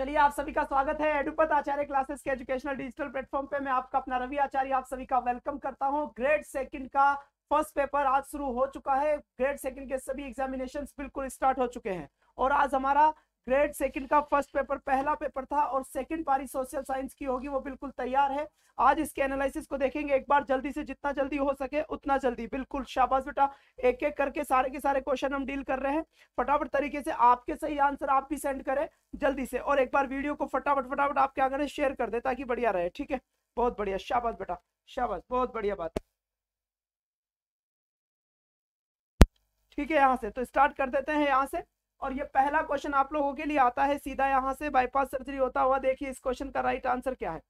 चलिए आप सभी का स्वागत है एडुपत आचार्य क्लासेस के एजुकेशनल डिजिटल प्लेटफॉर्म पे मैं आपका अपना रवि आचार्य आप सभी का वेलकम करता हूँ ग्रेड सेकंड का फर्स्ट पेपर आज शुरू हो चुका है ग्रेड सेकंड के सभी एग्जामिनेशन बिल्कुल स्टार्ट हो चुके हैं और आज हमारा ग्रेड सेकंड का फर्स्ट पेपर पहला पेपर था और सेकंड पारी सोशल साइंस की होगी वो बिल्कुल तैयार है आज इसके एनालिसिस को देखेंगे एक बार जल्दी से जितना जल्दी हो सके उतना जल्दी बिल्कुल शाबाश बेटा एक एक करके सारे के सारे क्वेश्चन हम डील कर रहे हैं फटाफट तरीके से आपके सही आंसर आप भी सेंड करें जल्दी से और एक बार वीडियो को फटाफट फटाफट आपके आगे शेयर कर दे ताकि बढ़िया रहे ठीक है बहुत बढ़िया शाबाश बेटा शाबाश बहुत बढ़िया बात ठीक है यहाँ से तो स्टार्ट कर देते हैं यहाँ से और ये पहला क्वेश्चन आप लोगों के लिए आता है सीधा यहाँ से बाईपास सर्जरी होता हुआ देखिए इस क्वेश्चन का राइट आंसर क्या है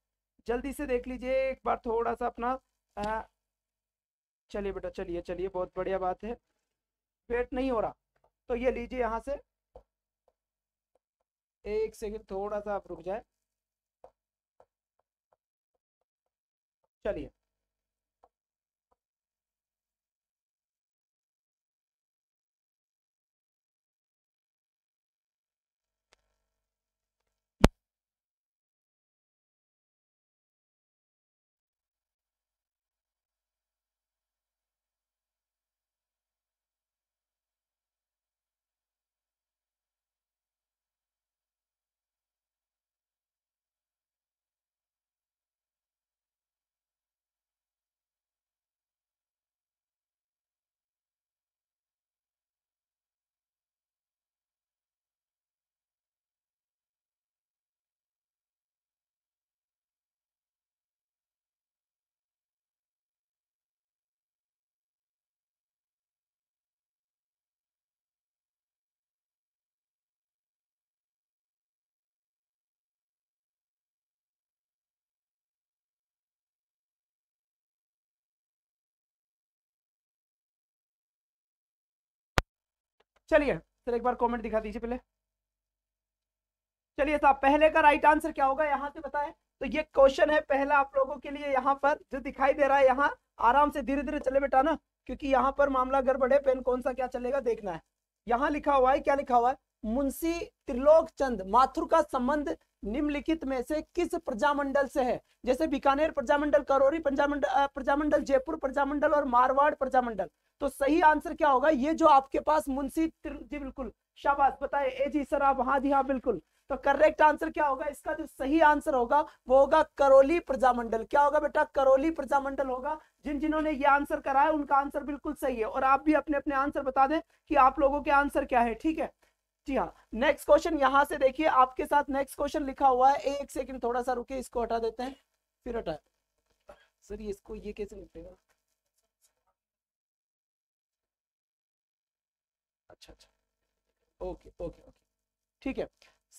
जल्दी से देख लीजिए एक बार थोड़ा सा अपना चलिए बेटा चलिए चलिए बहुत बढ़िया बात है वेट नहीं हो रहा तो ये लीजिए यहाँ से एक सेकेंड थोड़ा सा आप रुक जाए चलिए चलिए सर एक बार कमेंट दिखा दीजिए पहले चलिए साहब पहले का राइट आंसर क्या होगा यहाँ से बताएं तो ये क्वेश्चन है पहला आप लोगों के लिए यहाँ पर जो दिखाई दे रहा है यहाँ आराम से धीरे धीरे चले बेटा ना क्योंकि यहाँ पर मामला गड़बड़े पेन कौन सा क्या चलेगा देखना है यहाँ लिखा हुआ है क्या लिखा हुआ है मुंशी त्रिलोक चंद माथुर का संबंध निम्नलिखित में से किस प्रजामंडल से है जैसे बीकानेर प्रजामंडल करोरी प्रजामंडल प्रजामंडल जयपुर प्रजामंडल और मारवाड़ प्रजामंडल तो सही आंसर क्या होगा ये जो आपके पास मुंशी जी बिल्कुल शाबाश बताए ए जी सर आप हाँ जी हाँ बिल्कुल तो करेक्ट आंसर क्या होगा इसका जो सही आंसर होगा वो होगा करौली प्रजामंडल क्या होगा बेटा करौली प्रजामंडल होगा जिन जिन्होंने ये आंसर कराया उनका आंसर बिल्कुल सही है और आप भी अपने अपने आंसर बता दें कि आप लोगों के आंसर क्या है ठीक है जी हाँ नेक्स्ट क्वेश्चन यहाँ से देखिए आपके साथ नेक्स्ट क्वेश्चन लिखा हुआ है एक सेकंड थोड़ा सा रुके इसको हटा देते हैं फिर हटा सर ये इसको ये कैसे निपटेगा अच्छा अच्छा ओके ओके ओके ठीक है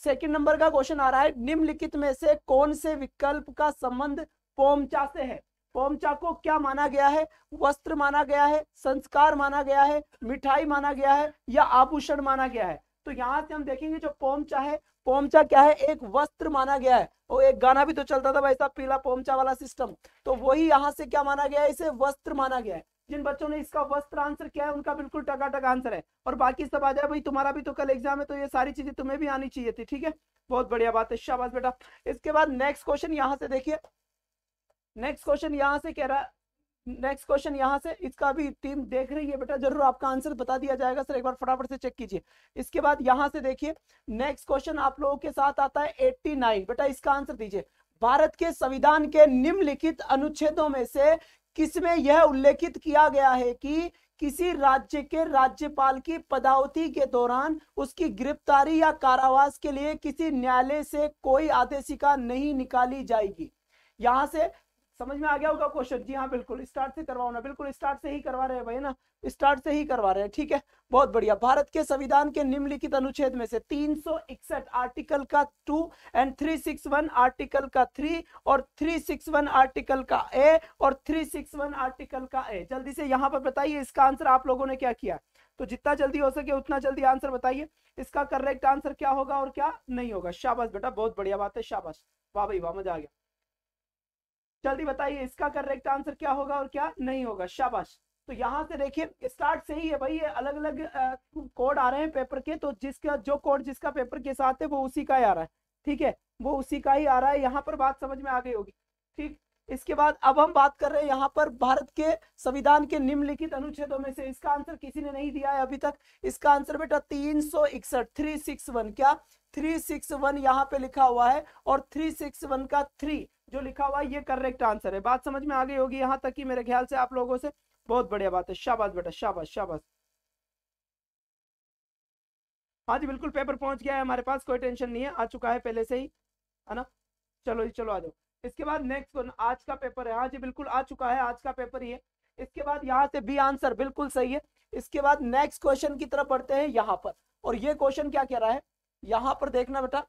सेकंड नंबर का क्वेश्चन आ रहा है निम्नलिखित में से कौन से विकल्प का संबंध पोमचा से है पोमचा को क्या माना गया है वस्त्र माना गया है संस्कार माना गया है मिठाई माना गया है या आभूषण माना गया है तो यहाँ से हम देखेंगे जो पोमचा है पोमचा क्या है एक वस्त्र माना गया है और एक गाना भी तो चलता था भाई साहब पीला पोमचा वाला सिस्टम तो वही यहाँ से क्या माना गया है इसे वस्त्र माना गया है जिन बच्चों ने इसका वस्त्र आंसर किया है उनका बिल्कुल टका टका आंसर है और बाकी सब आ जाए भाई तुम्हारा भी तो कल एग्जाम है तो ये सारी चीजें तुम्हें भी आनी चाहिए थी ठीक है बहुत बढ़िया बात है शाबाश बेटा इसके बाद नेक्स्ट क्वेश्चन यहाँ से देखिए नेक्स्ट क्वेश्चन यहाँ से कह रहा है नेक्स्ट क्वेश्चन यहाँ से इसका भी टीम देख रही है बेटा जरूर आपका आंसर बता दिया जाएगा सर एक बार फटाफट से चेक कीजिए इसके बाद यहाँ से देखिए नेक्स्ट क्वेश्चन आप लोगों के साथ आता है 89 बेटा इसका आंसर दीजिए भारत के संविधान के निम्नलिखित अनुच्छेदों में से किसमें यह उल्लेखित किया गया है कि किसी राज्य के राज्यपाल की पदावधि के दौरान उसकी गिरफ्तारी या कारावास के लिए किसी न्यायालय से कोई आदेशिका नहीं निकाली जाएगी यहां से समझ में आ गया होगा क्वेश्चन जी हाँ बिल्कुल स्टार्ट से करवाओ ना बिल्कुल स्टार्ट से ही करवा रहे हैं भाई ना स्टार्ट से ही करवा रहे हैं ठीक है बहुत बढ़िया भारत के संविधान के निम्नलिखित अनुच्छेद में से तीन आर्टिकल का टू एंड 361 आर्टिकल का थ्री और वन आर्टिकल का ए और 361 आर्टिकल का ए जल्दी से यहाँ पर बताइए इसका आंसर आप लोगों ने क्या किया तो जितना जल्दी हो सके उतना जल्दी आंसर बताइए इसका करेक्ट आंसर क्या होगा और क्या नहीं होगा शाबाश बेटा बहुत बढ़िया बात है शाबाश वाह भाई वाह मजा आ गया जल्दी बताइए इसका करेक्ट आंसर क्या होगा और क्या नहीं होगा शाबाश तो यहाँ से देखिए स्टार्ट से ही है भाई ये अलग अलग कोड आ रहे हैं पेपर के तो जिसका जो कोड जिसका पेपर के साथ है वो उसी का ही आ रहा है ठीक है वो उसी का ही आ रहा है यहाँ पर बात समझ में आ गई होगी ठीक इसके बाद अब हम बात कर रहे हैं यहाँ पर भारत के संविधान के निम्नलिखित अनुच्छेदों में से इसका आंसर किसी ने नहीं दिया है अभी तक इसका आंसर बेटा तीन सौ इकसठ थ्री सिक्स वन क्या थ्री सिक्स वन यहाँ पे लिखा हुआ है और थ्री सिक्स वन का थ्री जो लिखा हुआ है ये करेक्ट आंसर है बात समझ में आ गई होगी यहाँ तक कि मेरे ख्याल से आप लोगों से बहुत बढ़िया बात है शाबाश बेटा शाबाश शाबाश हाँ जी बिल्कुल पेपर पहुंच गया है हमारे पास कोई टेंशन नहीं है आ चुका है पहले से ही है ना चलो जी चलो आ जाओ इसके बाद नेक्स्ट आज का पेपर है हाँ जी बिल्कुल आ चुका है आज का पेपर ये इसके बाद यहाँ से बी आंसर बिल्कुल सही है इसके बाद नेक्स्ट क्वेश्चन की तरफ बढ़ते हैं यहाँ पर और ये क्वेश्चन क्या कह रहा है यहाँ पर देखना बेटा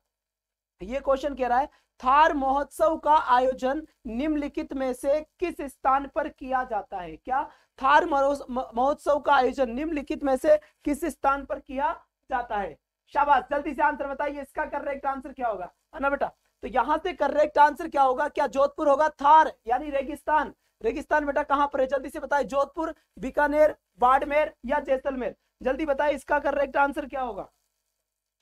ये क्वेश्चन कह रहा है थार महोत्सव का आयोजन निम्नलिखित में से किस स्थान पर किया जाता है क्या थार महोत्सव का आयोजन निम्नलिखित में से किस स्थान पर किया जाता है शाबाश जल्दी से आंसर बताइए इसका करेक्ट आंसर क्या होगा है ना बेटा तो यहाँ से करेक्ट आंसर क्या होगा क्या जोधपुर होगा थार यानी रेगिस्तान रेगिस्तान बेटा कहाँ पर है जल्दी से बताए जोधपुर बीकानेर बाड़मेर या जैसलमेर जल्दी बताए इसका करेक्ट आंसर क्या होगा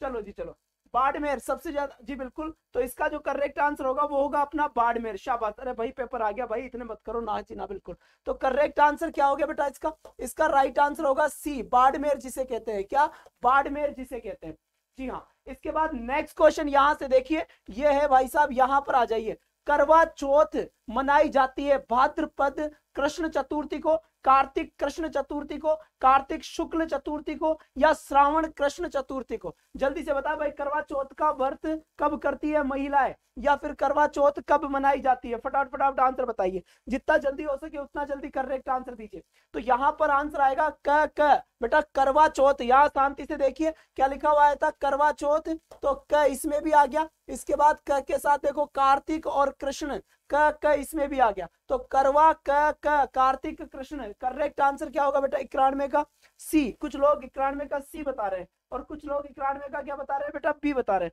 चलो जी चलो बाड़मेर सबसे ज्यादा जी बिल्कुल तो इसका जो करेक्ट आंसर होगा वो होगा अपना बाड़मेर शाबाश अरे भाई पेपर आ गया भाई इतने मत करो ना जी ना बिल्कुल तो करेक्ट आंसर क्या हो गया बेटा इसका इसका राइट आंसर होगा सी बाड़मेर जिसे कहते हैं क्या बाड़मेर जिसे कहते हैं जी हाँ इसके बाद नेक्स्ट क्वेश्चन यहाँ से देखिए ये है भाई साहब यहाँ पर आ जाइए करवा चौथ मनाई जाती है भाद्रपद कृष्ण चतुर्थी को कार्तिक कृष्ण चतुर्थी को कार्तिक शुक्ल चतुर्थी को या श्रावण कृष्ण चतुर्थी को जल्दी से बता भाई करवा चौथ का व्रत कब करती है महिलाएं या फिर करवा चौथ कब मनाई जाती है फटाफट फटाफट आंसर बताइए जितना जल्दी हो सके उतना जल्दी करेक्ट आंसर दीजिए तो यहाँ पर आंसर आएगा क क बेटा करवा चौथ यहाँ शांति से देखिए क्या लिखा हुआ था करवा चौथ तो क इसमें भी आ गया इसके बाद क के साथ देखो कार्तिक और कृष्ण क क इसमें भी आ गया तो करवा क क कार्तिक कृष्ण करेक्ट आंसर क्या होगा बेटा इक्रानवे का सी कुछ लोग इक्यानवे का सी बता रहे हैं और कुछ लोग इक्यानवे का क्या बता रहे हैं बेटा बी बता रहे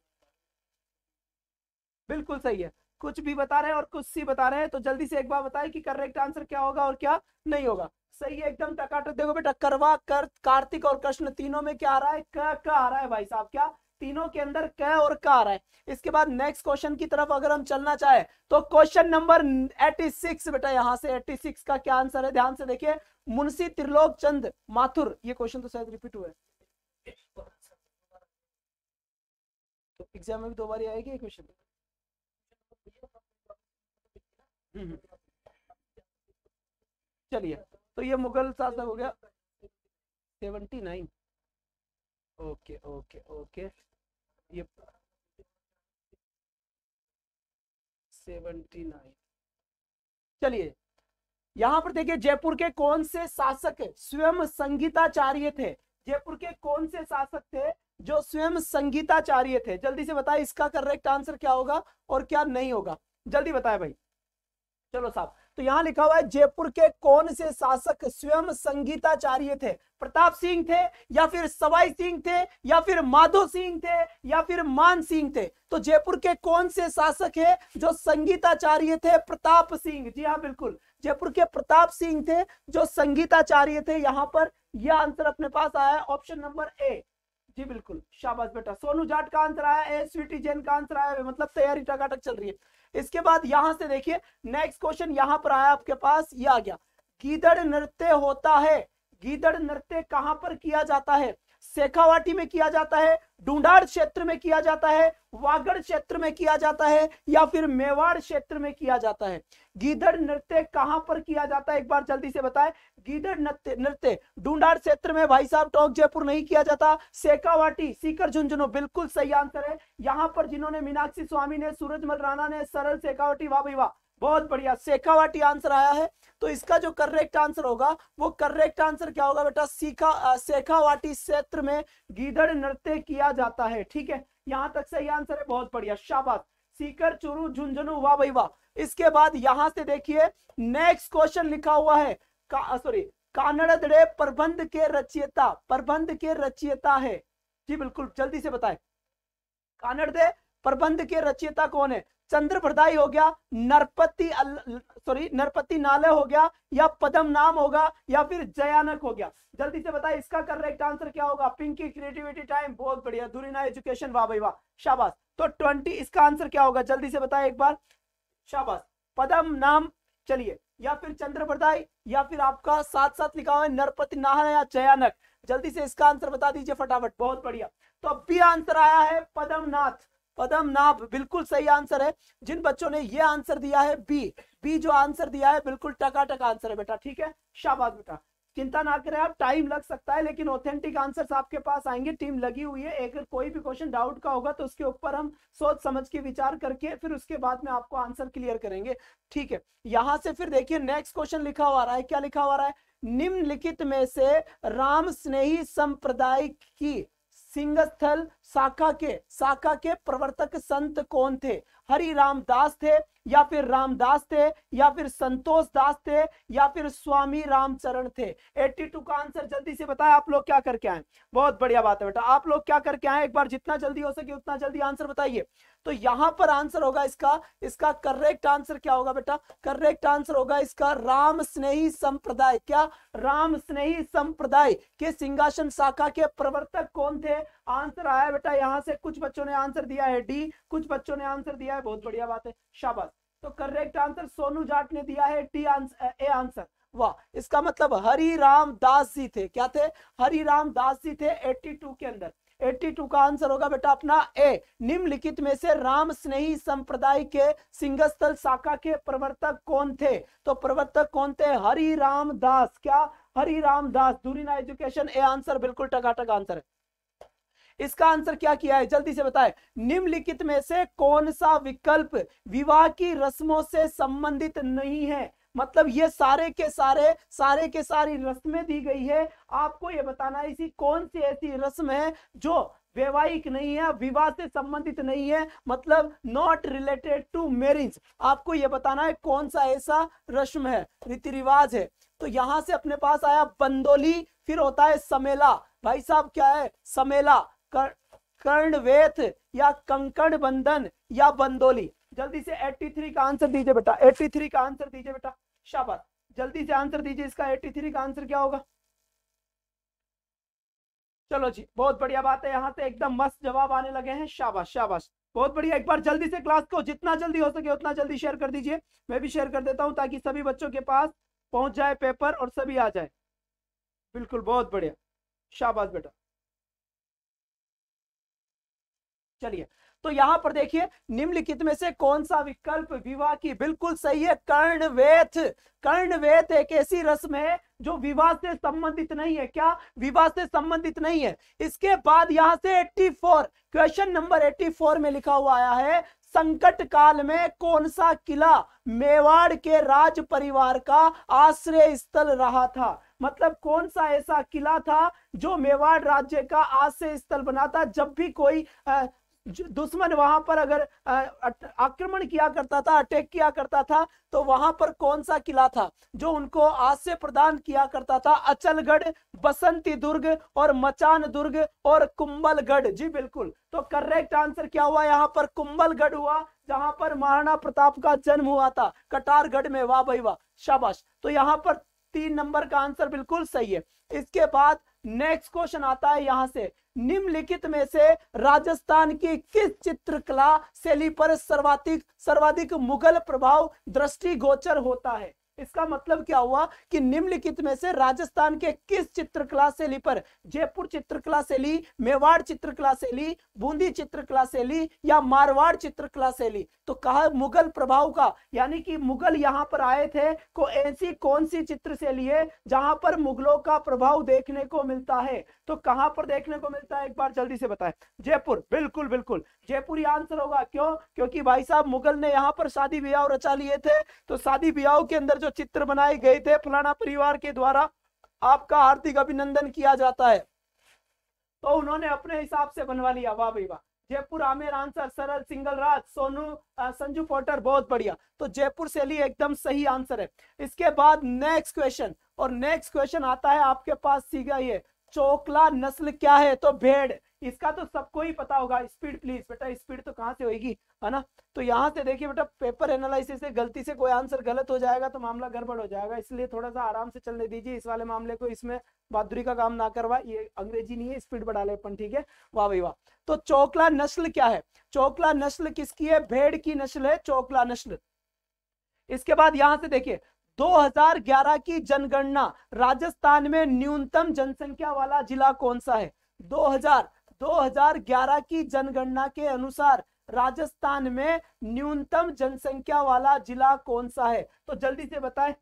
बिल्कुल सही है कुछ भी बता रहे हैं और कुछ सी बता रहे हैं तो जल्दी से एक बार बताएं कि करेक्ट आंसर क्या होगा और क्या नहीं होगा सही है एकदम टकाटक देखो बेटा करवा कर कार्तिक और कृष्ण तीनों में क्या आ रहा है क, क आ रहा है भाई साहब क्या तीनों के अंदर क और का आ रहा है इसके बाद नेक्स्ट क्वेश्चन की तरफ अगर हम चलना चाहे तो क्वेश्चन नंबर 86 बेटा यहां से 86 का क्या आंसर है ध्यान से देखिए मुंशी त्रिलोक चंद माथुर ये क्वेश्चन तो शायद रिपीट हुआ है तो एग्जाम में भी दो बार आएगी क्वेश्चन हम्म, हम्म। चलिए तो ये मुगल साहब हो गया seventy nine okay okay okay ये सेवेंटी नाइन चलिए यहां पर देखिए जयपुर के कौन से शासक स्वयं संगीताचार्य थे जयपुर के कौन से शासक थे जो स्वयं संगीताचार्य थे जल्दी से बताए इसका करेक्ट आंसर क्या होगा और क्या नहीं होगा जल्दी बताए भाई चलो साहब तो यहां लिखा हुआ है जयपुर के कौन से शासक स्वयं संगीताचार्य थे प्रताप सिंह थे या फिर सवाई सिंह थे या फिर माधो सिंह थे या फिर मान सिंह थे तो जयपुर के कौन से शासक है जो संगीताचार्य थे प्रताप सिंह जी हाँ बिल्कुल जयपुर के प्रताप सिंह थे जो संगीताचार्य थे यहां पर यह आंसर अपने पास आया है ऑप्शन नंबर ए जी बिल्कुल शाबाश बेटा सोनू जाट का आंसर आया ए स्वीटी जैन का आंसर आया मतलब तैयारी टकाटक चल रही है इसके बाद यहां से देखिए नेक्स्ट क्वेश्चन यहां पर आया आपके पास ये आ गया गीदड़ नृत्य होता है गीदड़ नृत्य कहां पर किया जाता है शेखावाटी में किया जाता है डूडार क्षेत्र में किया जाता है वागड़ क्षेत्र में किया जाता है या फिर मेवाड़ क्षेत्र में किया जाता है गीदड़ नृत्य कहां पर किया जाता है एक बार जल्दी से बताएं गीदड़ नृत्य नृत्य डूडार क्षेत्र में भाई साहब टोंक जयपुर नहीं किया जाता सेकावाटी सीकर झुंझुनू बिल्कुल सही आंसर है यहां पर जिन्होंने मीनाक्षी स्वामी ने सूरज मल राणा ने सरल सेकावाटी वाह भाई वाह बहुत बढ़िया शेखावाटी आंसर आया है तो इसका जो करेक्ट आंसर होगा वो करेक्ट आंसर क्या होगा बेटा सीखा शेखावाटी क्षेत्र में गीदड़ नृत्य किया जाता है ठीक है यहां तक सही आंसर है बहुत बढ़िया शाबाद सीकर चुरू झुंझुनू वाह भाई वाह इसके बाद यहां से देखिए नेक्स्ट क्वेश्चन लिखा हुआ है का, सॉरी कानड़े प्रबंध के रचियता प्रबंध के रचियता है जी बिल्कुल जल्दी से बताए कानड़े प्रबंध के रचियता कौन है चंद्र चंद्रभदाई हो गया नरपति सॉरी नरपति नाले हो गया या पदम नाम होगा या फिर जयानक हो गया जल्दी से बताए इसका करेक्ट आंसर क्या होगा पिंकी क्रिएटिविटी टाइम बहुत बढ़िया धुरीना एजुकेशन वाह भाई वाह शाबाश तो ट्वेंटी इसका आंसर क्या होगा जल्दी से बताए एक बार शाबाश पदम नाम चलिए या फिर चंद्र चंद्रभदाई या फिर आपका साथ साथ लिखा हुआ है नरपति नाहर या जयानक जल्दी से इसका आंसर बता दीजिए फटाफट बहुत बढ़िया तो अब भी आंसर आया है पदमनाथ पदम नाभ बिल्कुल सही आंसर है जिन बच्चों ने ये आंसर दिया है बी बी जो आंसर दिया है बिल्कुल टका टका आंसर है बेटा ठीक है शाबाद बेटा चिंता ना करें आप टाइम लग सकता है लेकिन ऑथेंटिक आंसर्स आपके पास आएंगे टीम लगी हुई है अगर कोई भी क्वेश्चन डाउट का होगा तो उसके ऊपर हम सोच समझ के विचार करके फिर उसके बाद में आपको आंसर क्लियर करेंगे ठीक है यहां से फिर देखिए नेक्स्ट क्वेश्चन लिखा हुआ रहा है क्या लिखा हुआ रहा है निम्नलिखित में से राम स्नेही संप्रदाय की सिंहस्थल शाखा के शाखा के प्रवर्तक संत कौन थे हरि रामदास थे या फिर रामदास थे या फिर संतोष दास थे या फिर स्वामी रामचरण थे 82 का आंसर जल्दी से बताएं आप लोग क्या करके आए बहुत बढ़िया बात है बेटा आप लोग क्या करके आए एक बार जितना जल्दी हो सके उतना जल्दी आंसर बताइए तो यहां पर आंसर होगा इसका इसका करेक्ट आंसर क्या होगा बेटा करेक्ट आंसर होगा इसका राम स्नेही संप्रदाय क्या राम स्नेही संप्रदाय के सिंहासन शाखा के प्रवर्तक कौन थे आंसर आया बेटा यहां से कुछ बच्चों ने आंसर दिया है डी कुछ बच्चों ने आंसर दिया है बहुत बढ़िया बात है शाबाश तो करेक्ट आंसर सोनू जाट ने दिया है टी आंसर ए आंसर वाह इसका मतलब हरी राम दास जी थे क्या थे हरी राम दास जी थे 82 के अंदर 82 का आंसर होगा बेटा अपना ए निम्नलिखित में से राम स्नेही संप्रदाय के सिंहस्थल शाखा के प्रवर्तक कौन थे तो प्रवर्तक कौन थे हरि राम दास क्या हरि राम दास दूरीना एजुकेशन ए आंसर बिल्कुल टकाटक आंसर है इसका आंसर क्या किया है जल्दी से बताएं निम्नलिखित में से कौन सा विकल्प विवाह की रस्मों से संबंधित नहीं है मतलब ये सारे के सारे सारे के सारी रस्में दी गई है आपको ये बताना है इसी कौन सी ऐसी रस्म है जो वैवाहिक नहीं है विवाह से संबंधित नहीं है मतलब नॉट रिलेटेड टू मैरिज आपको ये बताना है कौन सा ऐसा रस्म है रीति रिवाज है तो यहाँ से अपने पास आया बंदोली फिर होता है समेला भाई साहब क्या है समेला कर, कर्णवेथ या कंकण बंधन या बंदोली जल्दी से 83 का आंसर दीजिए बेटा 83 का आंसर दीजिए बेटा शाबाश जल्दी से आंसर दीजिए इसका 83 का आंसर क्या होगा चलो जी बहुत बढ़िया बात है यहाँ से एकदम मस्त जवाब आने लगे हैं शाबाश शाबाश बहुत बढ़िया एक बार जल्दी से क्लास को जितना जल्दी हो सके उतना जल्दी शेयर कर दीजिए मैं भी शेयर कर देता हूँ ताकि सभी बच्चों के पास पहुंच जाए पेपर और सभी आ जाए बिल्कुल बहुत बढ़िया शाबाश बेटा चलिए तो यहां पर देखिए निम्नलिखित में से कौन सा विकल्प विवाह की बिल्कुल सही है कर्णवेथ कर्णवेथ एक ऐसी रस्म है जो विवाह से संबंधित नहीं है क्या विवाह से संबंधित नहीं है इसके बाद यहां से 84 क्वेश्चन नंबर 84 में लिखा हुआ आया है संकट काल में कौन सा किला मेवाड़ के राज परिवार का आश्रय स्थल रहा था मतलब कौन सा ऐसा किला था जो मेवाड़ राज्य का आश्रय स्थल बना था जब भी कोई दुश्मन वहां पर अगर आक्रमण किया करता था अटैक किया करता था तो वहां पर कौन सा किला था जो उनको आज से प्रदान किया करता था अचलगढ़ बसंती दुर्ग और मचान दुर्ग और कुंबलगढ़ जी बिल्कुल तो करेक्ट आंसर क्या हुआ यहाँ पर कुंबलगढ़ हुआ जहां पर महाराणा प्रताप का जन्म हुआ था कटारगढ़ में वाह भाई वाह शाबाश तो यहाँ पर तीन नंबर का आंसर बिल्कुल सही है इसके बाद नेक्स्ट क्वेश्चन आता है यहां से निम्नलिखित में से राजस्थान की किस चित्रकला शैली पर सर्वाधिक सर्वाधिक मुगल प्रभाव दृष्टिगोचर होता है इसका मतलब क्या हुआ कि निम्नलिखित में से राजस्थान के किस चित्रकला शैली पर जयपुर चित्रकला शैली मेवाड़ चित्रकला शैली बूंदी चित्रकला शैली या मारवाड़ चित्रकला शैली तो कहा मुगल प्रभाव का यानी कि मुगल यहाँ पर आए थे को ऐसी कौन सी चित्र शैली है जहां पर मुगलों का प्रभाव देखने को मिलता है तो कहां पर देखने को मिलता है एक बार जल्दी से बताए जयपुर बिल्कुल बिल्कुल जयपुर आंसर होगा क्यों क्योंकि भाई साहब मुगल ने यहाँ पर शादी ब्याह रचा लिए थे तो शादी ब्याह के अंदर जो चित्र बनाए गए थे फलाना परिवार के द्वारा आपका हार्दिक अभिनंदन किया जाता है तो उन्होंने अपने हिसाब से बनवा लिया वाह भाई वाह जयपुर आमिर आंसर सरल सिंगल राज सोनू संजू पोटर बहुत बढ़िया तो जयपुर से लिए एकदम सही आंसर है इसके बाद नेक्स्ट क्वेश्चन और नेक्स्ट क्वेश्चन आता है आपके पास सीधा ये चोकला नस्ल क्या है तो भेड़ इसका तो सबको ही पता होगा स्पीड प्लीज बेटा स्पीड तो कहाँ से होगी है ना तो यहाँ से देखिए बेटा पेपर एनालिसिस से गलती से कोई आंसर गलत हो जाएगा तो मामला गड़बड़ हो जाएगा इसलिए थोड़ा सा आराम से चलने दीजिए इस वाले मामले को इसमें बहादुरी का काम ना करवा ये अंग्रेजी नहीं है स्पीड बढ़ा ले अपन ठीक है वाह भाई वाह तो चोकला नस्ल क्या है चोकला नस्ल किसकी है भेड़ की नस्ल है चोकला नस्ल इसके बाद यहां से देखिए 2011 की जनगणना राजस्थान में न्यूनतम जनसंख्या वाला जिला कौन सा है 2000 2011 की जनगणना के अनुसार राजस्थान में न्यूनतम जनसंख्या वाला जिला कौन सा है तो जल्दी से बताएं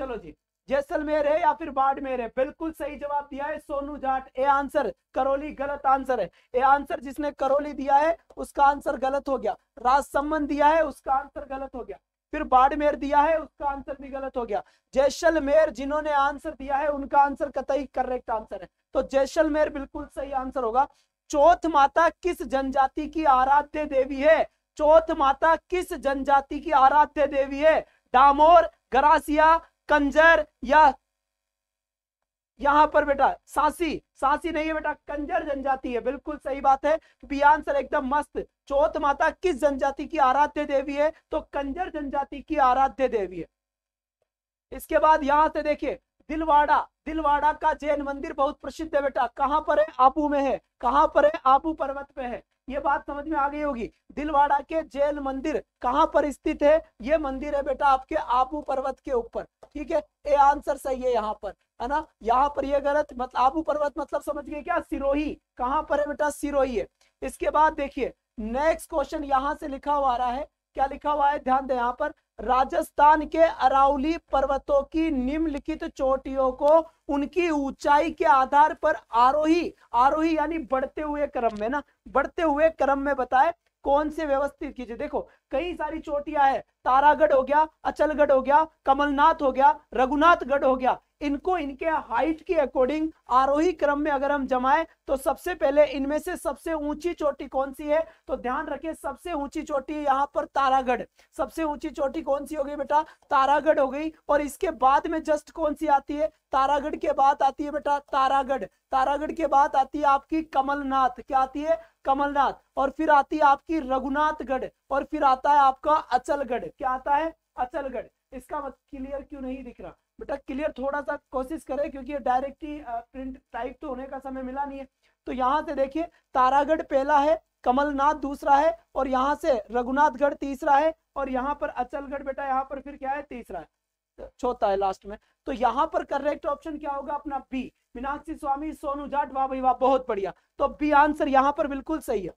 चलो जी जैसलमेर है या फिर बाड़मेर है बिल्कुल सही जवाब दिया है सोनू जाट ए आंसर करौली गलत आंसर है ए आंसर जिसने करौली दिया है उसका आंसर गलत हो गया राजसमन दिया है उसका आंसर गलत हो गया फिर बाड़मेर दिया है उसका आंसर भी गलत हो गया जैसलमेर जिन्होंने आंसर दिया है उनका आंसर कतई करेक्ट आंसर है तो जैसलमेर बिल्कुल सही आंसर होगा चौथ माता किस जनजाति की आराध्य देवी है चौथ माता किस जनजाति की आराध्य देवी है डामोर गरासिया कंजर या यहाँ पर बेटा सासी सासी नहीं है बेटा कंजर जनजाति है बिल्कुल सही बात है बी आंसर एकदम मस्त चौथ माता किस जनजाति की आराध्य देवी है तो कंजर जनजाति की आराध्य देवी है इसके बाद यहाँ से देखिए दिलवाड़ा दिलवाड़ा का जैन मंदिर बहुत प्रसिद्ध है बेटा कहाँ पर है आबू में है कहाँ पर है आबू पर्वत में है ये बात समझ में आ गई होगी दिलवाड़ा के जैन मंदिर कहाँ पर स्थित है ये मंदिर है बेटा आपके आबू पर्वत के ऊपर ठीक है ए आंसर सही है यहाँ पर है ना यहाँ पर यह गलत मतलब आबू पर्वत मतलब समझ गए क्या सिरोही कहाँ पर है बेटा सिरोही है इसके बाद देखिए नेक्स्ट क्वेश्चन यहाँ से लिखा हुआ रहा है क्या लिखा हुआ है ध्यान दें यहाँ पर राजस्थान के अरावली पर्वतों की निम्नलिखित चोटियों को उनकी ऊंचाई के आधार पर आरोही आरोही यानी बढ़ते हुए क्रम में ना बढ़ते हुए क्रम में बताए कौन से व्यवस्थित कीजिए देखो कई सारी चोटियां है तारागढ़ हो गया अचलगढ़ हो गया कमलनाथ हो गया रघुनाथगढ़ हो गया इनको इनके हाइट के अकॉर्डिंग आरोही क्रम में अगर हम जमाए तो सबसे पहले इनमें से सबसे ऊंची चोटी कौन सी है तो ध्यान रखें सबसे ऊंची चोटी यहाँ पर तारागढ़ सबसे ऊंची चोटी कौन सी होगी बेटा तारागढ़ हो गई और इसके बाद में जस्ट कौन सी आती है तारागढ़ के बाद आती है बेटा तारागढ़ तारागढ़ के बाद आती है आपकी कमलनाथ क्या आती है कमलनाथ और फिर आती है आपकी रघुनाथगढ़ और फिर आता है आपका अचलगढ़ क्या आता है अचलगढ़ इसका क्लियर मतलब क्यों नहीं दिख रहा बेटा क्लियर थोड़ा सा कोशिश करें क्योंकि डायरेक्टली प्रिंट टाइप तो होने का समय मिला नहीं है तो यहाँ से देखिए तारागढ़ पहला है कमलनाथ दूसरा है और यहाँ से रघुनाथगढ़ तीसरा है और यहाँ पर अचलगढ़ बेटा यहाँ पर फिर क्या है तीसरा है तो चौथा है लास्ट में तो यहाँ पर करेक्ट ऑप्शन क्या होगा अपना बी मीनाक्षी स्वामी सोनू जाट वाह भाई वाह बहुत बढ़िया तो बी आंसर यहाँ पर बिल्कुल सही है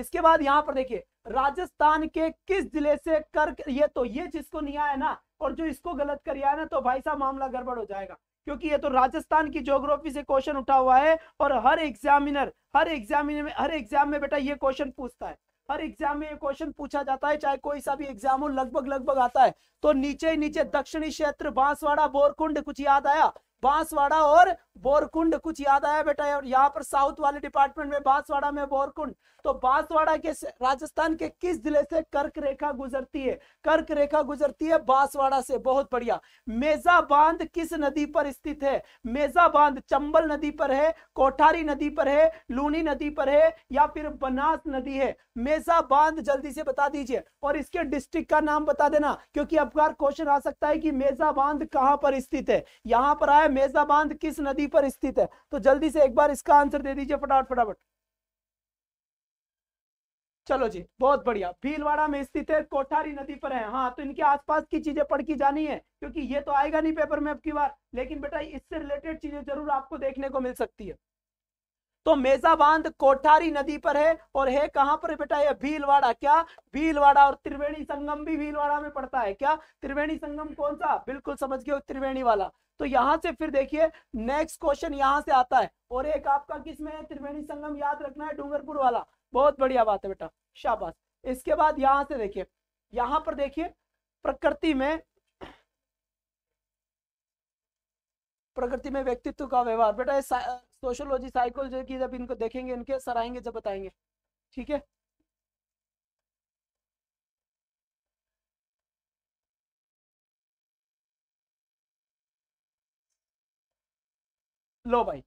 इसके बाद यहाँ पर देखिए राजस्थान के किस जिले से कर ये तो ये जिसको नहीं आया ना और जो इसको गलत कर ना तो भाई साहब मामला गड़बड़ हो जाएगा क्योंकि ये तो राजस्थान की ज्योग्राफी से क्वेश्चन उठा हुआ है और हर एग्जामिनर हर एग्जामिनर में हर एग्जाम में बेटा ये क्वेश्चन पूछता है हर एग्जाम में ये क्वेश्चन पूछा जाता है चाहे कोई सा भी एग्जाम हो लगभग लगभग आता है तो नीचे नीचे दक्षिणी क्षेत्र बांसवाड़ा बोरकुंड कुछ याद आया बांसवाड़ा और बोरकुंड कुछ याद आया बेटा और यहाँ पर साउथ वाले डिपार्टमेंट में बांसवाड़ा में बोरकुंड तो बांसवाड़ा के राजस्थान के किस जिले से कर्क रेखा गुजरती है कर्क रेखा गुजरती है बांसवाड़ा से बहुत बढ़िया मेजा बांध किस नदी पर स्थित है मेजा बांध चंबल नदी पर है कोठारी नदी पर है लूनी नदी पर है या फिर बनास नदी है मेजा बांध जल्दी से बता दीजिए और इसके डिस्ट्रिक्ट का नाम बता देना क्योंकि अब क्वेश्चन आ सकता है कि मेजा बांध कहां पर स्थित है यहां पर आया मेजा बांध किस नदी पर स्थित है तो जल्दी से एक बार इसका आंसर दे दीजिए फटाफट फटाफट चलो जी बहुत बढ़िया भीलवाड़ा में स्थित है कोठारी नदी पर है हाँ तो इनके आसपास की चीजें पढ़ की जानी है क्योंकि ये तो आएगा नहीं पेपर में अब की बार लेकिन बेटा इससे रिलेटेड चीजें जरूर आपको देखने को मिल सकती है तो मेजा बांध कोठारी नदी पर है और है कहां पर बेटा ये भीलवाड़ा क्या भीलवाड़ा और त्रिवेणी संगम भी भीलवाड़ा में पड़ता है क्या त्रिवेणी संगम कौन सा बिल्कुल समझ गए त्रिवेणी वाला तो यहां से फिर देखिए नेक्स्ट क्वेश्चन यहां से आता है और एक आपका किसमें है त्रिवेणी संगम याद रखना है डूंगरपुर वाला बहुत बढ़िया बात है बेटा शाबाश इसके बाद यहां से देखिए यहां पर देखिए प्रकृति में प्रकृति में व्यक्तित्व का व्यवहार बेटा सोशोलॉजी साइकोलॉजी की जब इनको देखेंगे इनके सराएंगे जब बताएंगे ठीक है लो भाई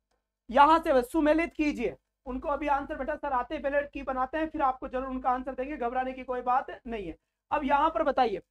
यहां से सुमेलित कीजिए उनको अभी आंसर बेटा सर आते पहले की बनाते हैं फिर आपको जरूर उनका आंसर देंगे घबराने की कोई बात नहीं है अब यहाँ पर बताइए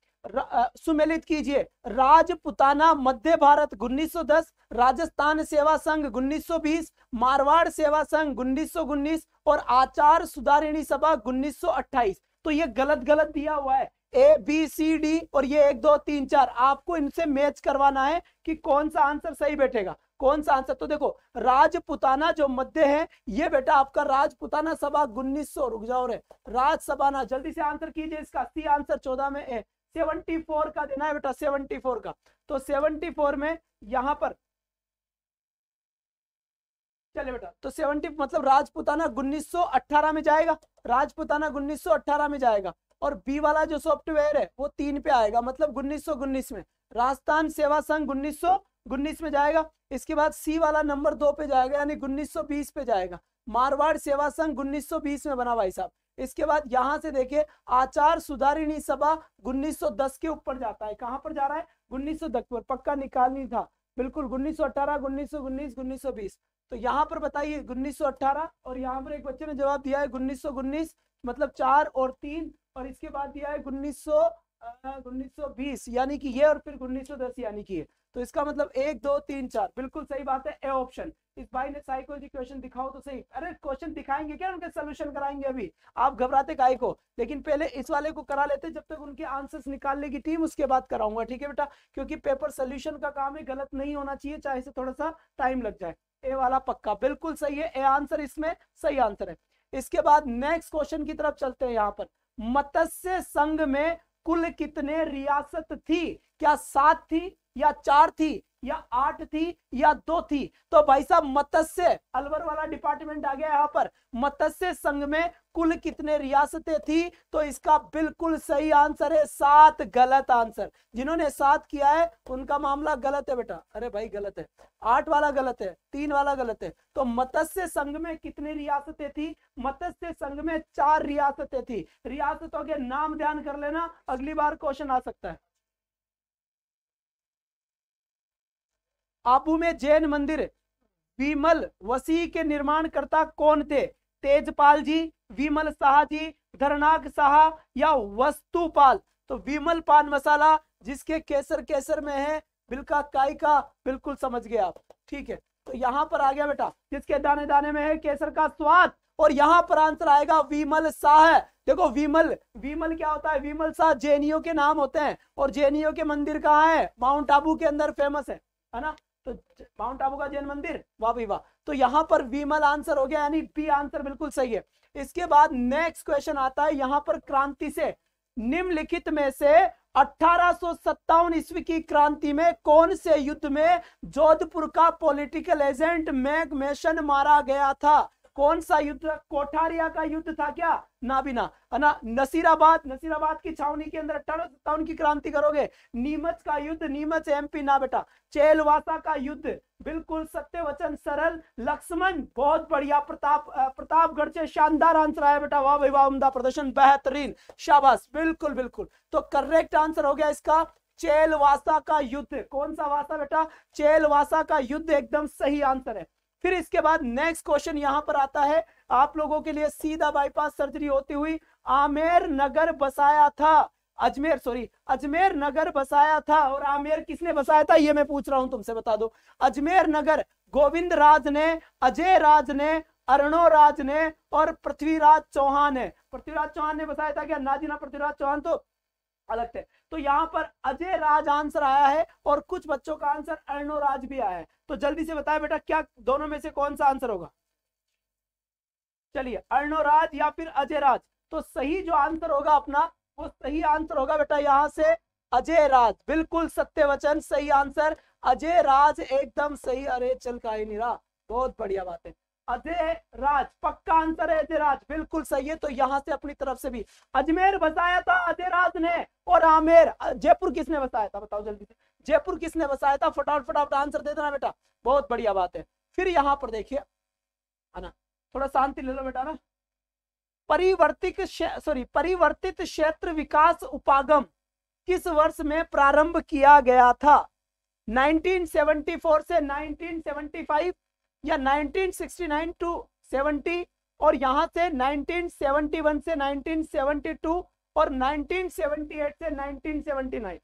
सुमेलित कीजिए राजपुताना मध्य भारत 1910 राजस्थान सेवा संघ 1920 मारवाड़ सेवा संघ उन्नीस और आचार सुधारिणी सभा 1928 तो ये गलत गलत दिया हुआ है ए बी सी डी और ये एक दो तीन चार आपको इनसे मैच करवाना है कि कौन सा आंसर सही बैठेगा कौन सा आंसर तो देखो राजपुताना जो मध्य है ये बेटा आपका राजपुताना सभा उन्नीस सौ रुक जाओ रे राजसभा ना जल्दी से आंसर कीजिए इसका सी आंसर चौदह में ए फोर का देना है बेटा फोर का तो फोर में यहां पर चले बेटा तो सेवनटी मतलब राजपुताना उन्नीस सौ अट्ठारह में जाएगा राजपुताना उन्नीस सौ अठारह में जाएगा और बी वाला जो सॉफ्टवेयर है वो तीन पे आएगा मतलब उन्नीस सौ उन्नीस में राजस्थान सेवा संघ उन्नीस सौ उन्नीस में जाएगा इसके बाद सी वाला नंबर दो पे जाएगा यानी उन्नीस पे जाएगा मारवाड़ सेवा संघ बीस में बना भाई साहब इसके बाद यहां से देखिए आचार सुधारिणी सभा दस के ऊपर जाता है कहां पर जा रहा है उन्नीस पर पक्का निकाल नहीं था बिल्कुल उन्नीस सौ अठारह उन्नीस सौ उन्नीस उन्नीस सौ बीस तो यहाँ पर बताइए उन्नीस सौ अठारह और यहाँ पर एक बच्चे ने जवाब दिया है उन्नीस सौ उन्नीस मतलब चार और तीन और इसके बाद दिया है उन्नीस सौ उन्नीस सौ बीस यानी कि ये और फिर उन्नीस सौ दस यानी कि ये तो इसका मतलब एक दो तीन चार बिल्कुल सही बात है ए ऑप्शन इस भाई ने साइकोलॉजी क्वेश्चन दिखाओ तो सही अरे क्वेश्चन दिखाएंगे क्या उनके सोल्यूशन कराएंगे अभी आप घबराते गाय को लेकिन पहले इस वाले को करा लेते जब तक उनके आंसर्स निकालने की टीम उसके बाद कराऊंगा ठीक है बेटा क्योंकि पेपर सोल्यूशन का काम है गलत नहीं होना चाहिए चाहे से थोड़ा सा टाइम लग जाए ए वाला पक्का बिल्कुल सही है ए आंसर इसमें सही आंसर है इसके बाद नेक्स्ट क्वेश्चन की तरफ चलते हैं यहाँ पर मत्स्य संघ में कुल कितने रियासत थी क्या सात थी या चार थी या आठ थी या दो थी तो भाई साहब मत्स्य अलवर वाला डिपार्टमेंट आ गया यहाँ पर मत्स्य संघ में कुल कितने रियासतें थी तो इसका बिल्कुल सही आंसर है सात गलत आंसर जिन्होंने सात किया है उनका मामला गलत है बेटा अरे भाई गलत है आठ वाला गलत है तीन वाला गलत है तो मत्स्य संघ में कितनी रियासतें थी मत्स्य संघ में चार रियासतें थी रियासतों के नाम ध्यान कर लेना अगली बार क्वेश्चन आ सकता है आबू में जैन मंदिर विमल वसी के निर्माणकर्ता कौन थे तेजपाल जी विमल शाह जी धरनाग शाह या वस्तुपाल तो विमल पान मसाला जिसके केसर केसर में है बिल्का काई का बिल्कुल समझ गए आप ठीक है तो यहाँ पर आ गया बेटा जिसके दाने दाने में है केसर का स्वाद और यहाँ पर आंसर आएगा विमल शाह देखो विमल विमल क्या होता है विमल शाह जैनियों के नाम होते हैं और जैनियों के मंदिर कहाँ है माउंट आबू के अंदर फेमस है है ना तो माउंट आबू का जैन मंदिर वाह भी वाह तो यहाँ पर विमल आंसर हो गया यानी बी आंसर बिल्कुल सही है इसके बाद नेक्स्ट क्वेश्चन आता है यहाँ पर क्रांति से निम्नलिखित में से अठारह ईस्वी की क्रांति में कौन से युद्ध में जोधपुर का पॉलिटिकल एजेंट मैग मारा गया था कौन सा युद्ध कोठारिया का युद्ध था क्या नाबिना है ना नसीराबाद नसीराबाद की छावनी के अंदर टाउन की क्रांति करोगे नीमच का युद्ध नीमच एमपी ना बेटा चेलवासा का युद्ध बिल्कुल सत्य वचन सरल लक्ष्मण बहुत बढ़िया प्रताप प्रतापगढ़ से शानदार आंसर आया बेटा वाह भाई वाह उमदा प्रदर्शन बेहतरीन शाबाश बिल्कुल बिल्कुल तो करेक्ट आंसर हो गया इसका चेलवासा का युद्ध कौन सा वासा बेटा चेलवासा का युद्ध एकदम सही आंसर है फिर इसके बाद नेक्स्ट क्वेश्चन यहां पर आता है आप लोगों के लिए सीधा बाईपास सर्जरी होती हुई आमेर नगर बसाया था अजमेर सॉरी अजमेर नगर बसाया था और आमेर किसने बसाया था ये मैं पूछ रहा हूं तुमसे बता दो अजमेर नगर गोविंद राज ने अजय राज ने अर्णो राज ने और पृथ्वीराज चौहान ने पृथ्वीराज चौहान ने बसाया था क्या नाजीना पृथ्वीराज चौहान तो अलग थे तो यहाँ पर अजय राज आंसर आया है और कुछ बच्चों का आंसर अर्णो राज भी आया है तो जल्दी से बताया बेटा क्या दोनों में से कौन सा आंसर होगा चलिए अर्णोराज या फिर अजयराज तो सही जो आंसर होगा अपना वो सही आंसर होगा बेटा यहाँ से अजय राज बिल्कुल सत्य वचन सही आंसर अजय राज एकदम सही अरे चल का ही निरा बहुत बढ़िया बात है अजय राज पक्का आंसर है अजय राज बिल्कुल सही है तो यहाँ से अपनी तरफ से भी अजमेर बसाया था अजय राज ने और आमेर जयपुर किसने बसाया था बताओ जल्दी से जयपुर किसने बसाया था फटाफट फटाफट आंसर दे देना बेटा बहुत बढ़िया बात है फिर यहाँ पर देखिए है ना थोड़ा शांति ले लो बेटा ना परिवर्तित सॉरी परिवर्तित क्षेत्र विकास उपागम किस वर्ष में प्रारंभ किया गया था 1974 से 1975 या 1969 टू 70 और यहां से 1971 से 1972 और 1978 से 1979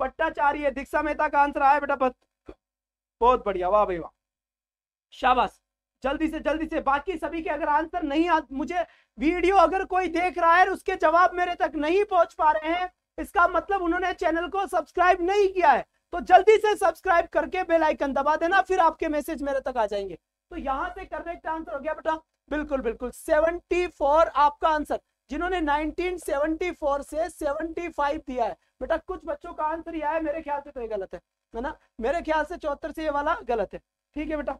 पट्टाचार्य दीक्षा मेहता का आंसर आया बेटा बहुत बढ़िया वाह भाई वाह शाबाश जल्दी से जल्दी से बाकी सभी के अगर आंसर नहीं आ, मुझे वीडियो अगर कोई देख रहा है उसके जवाब मेरे तक नहीं पहुंच पा रहे हैं इसका मतलब उन्होंने चैनल को सब्सक्राइब नहीं किया है तो जल्दी से सब्सक्राइब करके बेल आइकन दबा देना फिर आपके मैसेज मेरे तक आ जाएंगे तो यहां से करेक्ट आंसर हो गया बेटा बिल्कुल बिल्कुल 74 आपका आंसर जिन्होंने 1974 से 75 दिया है बेटा कुछ बच्चों का आंसर यह है मेरे ख्याल से तो ये गलत है है ना मेरे ख्याल से चौहत्तर से ये वाला गलत है ठीक है बेटा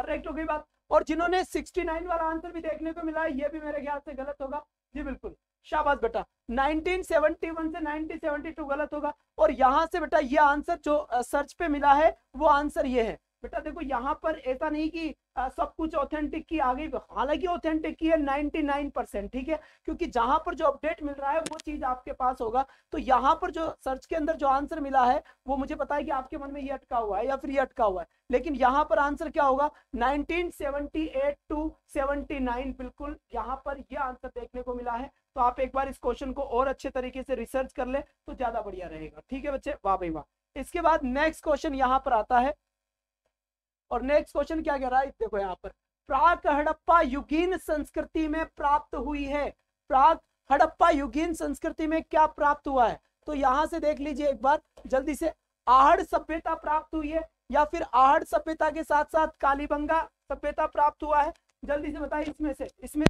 करेक्ट होगी बात और जिन्होंने 69 वाला आंसर भी देखने को मिला है ये भी मेरे ख्याल से गलत होगा जी बिल्कुल शाबाश बेटा 1971 से 1972 गलत होगा और यहाँ से बेटा ये आंसर जो सर्च पे मिला है वो आंसर ये है बेटा देखो यहाँ पर ऐसा नहीं कि आ, सब कुछ ऑथेंटिक की आ गई हालांकि ऑथेंटिक की है 99 परसेंट ठीक है क्योंकि जहां पर जो अपडेट मिल रहा है वो चीज आपके पास होगा तो यहाँ पर जो सर्च के अंदर जो आंसर मिला है वो मुझे पता है कि आपके मन में ये अटका हुआ है या फिर ये अटका हुआ है लेकिन यहाँ पर आंसर क्या होगा नाइनटीन टू सेवनटी बिल्कुल यहाँ पर यह आंसर देखने को मिला है तो आप एक बार इस क्वेश्चन को और अच्छे तरीके से रिसर्च कर ले तो ज्यादा बढ़िया रहेगा ठीक है बच्चे वाह भाई वाह इसके बाद नेक्स्ट क्वेश्चन यहाँ पर आता है और नेक्स्ट क्वेश्चन क्या कह रहा है देखो यहाँ पर प्राक हड़प्पा युगीन संस्कृति में प्राप्त हुई है प्राक हड़प्पा युगीन संस्कृति में क्या प्राप्त हुआ है तो यहां से देख लीजिए एक बार जल्दी से आहड़ सभ्यता प्राप्त हुई है या फिर आहड़ सभ्यता के साथ साथ कालीबंगा सभ्यता प्राप्त हुआ है जल्दी से बताइए इसमें से इसमें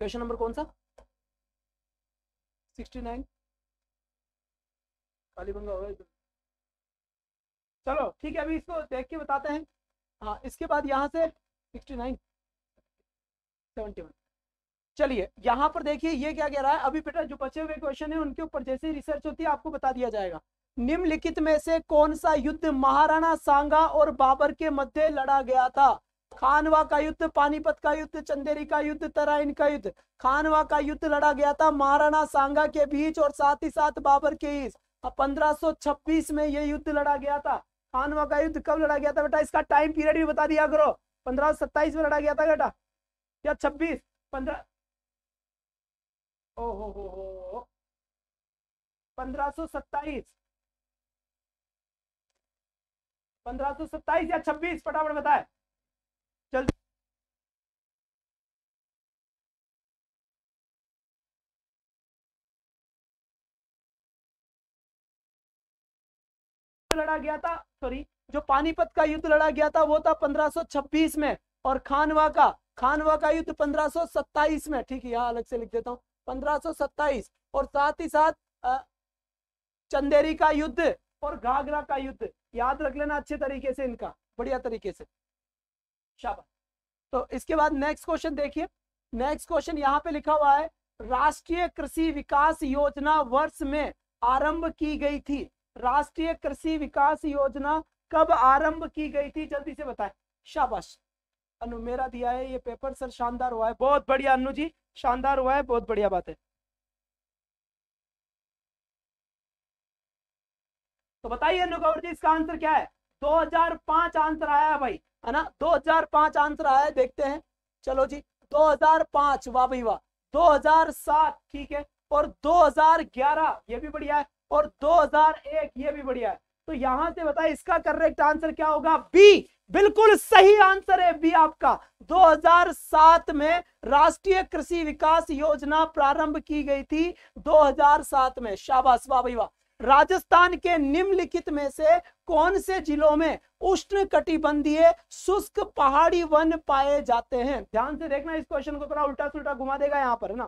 क्वेश्चन नंबर कौन सा 69 कालीबंगा होगा चलो ठीक है अभी इसको देख के बताते हैं हाँ इसके बाद यहाँ से 69 71 चलिए यहाँ पर देखिए ये क्या कह रहा है अभी बेटा जो बचे हुए क्वेश्चन है उनके ऊपर जैसे रिसर्च होती है आपको बता दिया जाएगा निम्नलिखित में से कौन सा युद्ध महाराणा सांगा और बाबर के मध्य लड़ा गया था खानवा का युद्ध पानीपत का युद्ध चंदेरी का युद्ध तराइन का युद्ध खानवा का युद्ध लड़ा गया था महाराणा सांगा के बीच और साथ ही साथ बाबर के ईस पंद्रह में यह युद्ध लड़ा गया था खानवा का युद्ध कब लड़ा गया था बेटा इसका टाइम पीरियड भी बता दिया करो पंद्रह में लड़ा गया था बेटा या छब्बीस पंद्रह ओ हो हो पंद्रह सो सत्ताईस पंद्रह सो सत्ताईस या छब्बीस फटाफट बताए चल लड़ा गया था सॉरी जो पानीपत का युद्ध लड़ा गया था वो था 1526 में और खानवा का खानवा का युद्ध 1527 में ठीक है यहाँ अलग से लिख देता हूँ 1527 और साथ ही साथ चंदेरी का युद्ध और घाघरा का युद्ध याद रख लेना अच्छे तरीके से इनका बढ़िया तरीके से शाबाश तो इसके बाद नेक्स्ट क्वेश्चन देखिए नेक्स्ट क्वेश्चन यहाँ पे लिखा हुआ है राष्ट्रीय कृषि विकास योजना वर्ष में आरंभ की गई थी राष्ट्रीय कृषि विकास योजना कब आरंभ की गई थी जल्दी से बताएं शाबाश अनु मेरा दिया है ये पेपर सर शानदार हुआ है बहुत बढ़िया अनु जी शानदार हुआ है बहुत बढ़िया बात है तो बताइए अनु कौर जी इसका आंसर क्या है 2005 आंसर आया भाई है ना 2005 आंसर आया है देखते हैं चलो जी 2005 वाह भाई वाह 2007 ठीक है और 2011 ये भी बढ़िया है और 2001 ये भी बढ़िया है तो यहां से बताए इसका करेक्ट आंसर क्या होगा बी बिल्कुल सही आंसर है बी आपका 2007 में राष्ट्रीय कृषि विकास योजना प्रारंभ की गई थी 2007 में शाबाश वाह भाई वाह राजस्थान के निम्नलिखित में से कौन से जिलों में उष्ण कटिबंधीय शुष्क पहाड़ी वन पाए जाते हैं ध्यान से देखना इस क्वेश्चन को थोड़ा उल्टा सुलटा घुमा देगा यहाँ पर ना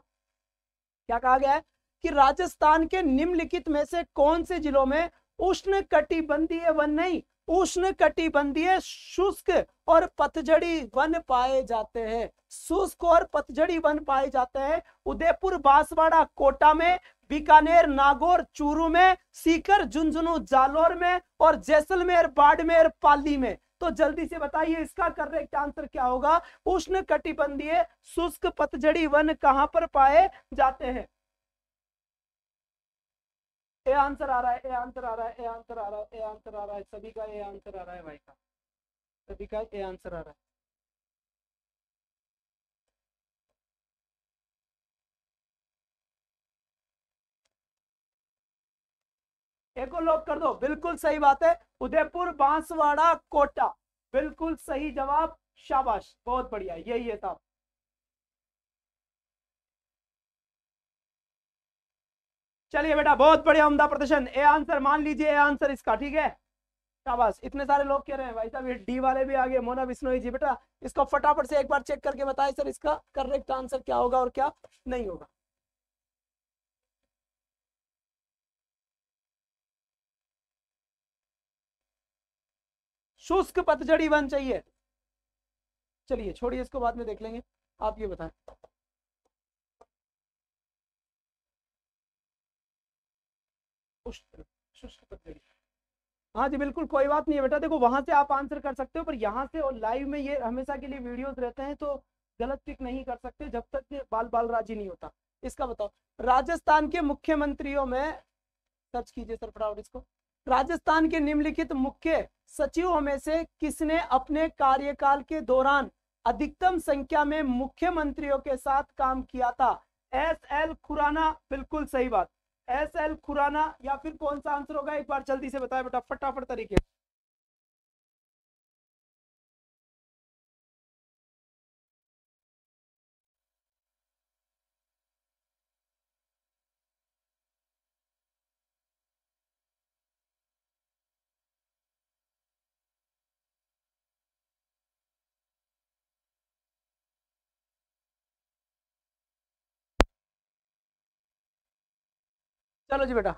क्या कहा गया है कि राजस्थान के निम्नलिखित में से कौन से जिलों में उष्ण कटिबंधीय वन नहीं उष्ण कटिबंधीय शुष्क और पतझड़ी वन पाए जाते हैं शुष्क और पतझड़ी वन पाए जाते हैं उदयपुर बांसवाड़ा कोटा में बीकानेर नागौर चूरू में सीकर झुंझुनू जालोर में और जैसलमेर बाड़मेर पाली में तो जल्दी से बताइए इसका करेक्ट आंसर क्या होगा उष्ण कटिबंधीय शुष्क पतझड़ी वन कहां पर पाए जाते हैं ए आंसर आ रहा है ए आंसर आ रहा है ए आंसर आ रहा है ए आंसर आ रहा है सभी का ए आंसर आ रहा है भाई का सभी का ए आंसर आ रहा है और लॉक कर दो बिल्कुल सही बात है उदयपुर बांसवाड़ा कोटा बिल्कुल सही जवाब शाबाश बहुत बढ़िया यही है साहब चलिए बेटा बहुत बढ़िया उमदा प्रदर्शन ए आंसर मान लीजिए ए आंसर इसका ठीक है शाबाश इतने सारे लोग कह रहे हैं भाई साहब ये डी वाले भी आ गए मोना बिश्नोई जी बेटा इसको फटाफट से एक बार चेक करके बताएं सर इसका करेक्ट आंसर क्या होगा और क्या नहीं होगा शुष्क पतझड़ी वन चाहिए चलिए छोड़िए इसको बाद में देख लेंगे आप ये बताएं हाँ जी बिल्कुल कोई बात नहीं है बेटा देखो वहां से आप आंसर कर सकते हो पर यहाँ से और लाइव में ये हमेशा के लिए वीडियोस रहते हैं तो गलत टिक नहीं कर सकते जब तक बाल बाल राजी नहीं होता इसका बताओ राजस्थान के मुख्यमंत्रियों में सर्च कीजिए सर फटाफट इसको राजस्थान के निम्नलिखित मुख्य सचिवों में से किसने अपने कार्यकाल के दौरान अधिकतम संख्या में मुख्यमंत्रियों के साथ काम किया था एस एल खुराना बिल्कुल सही बात एस एल खुराना या फिर कौन सा आंसर होगा एक बार जल्दी से बताए बेटा फटाफट तरीके चलो जी बेटा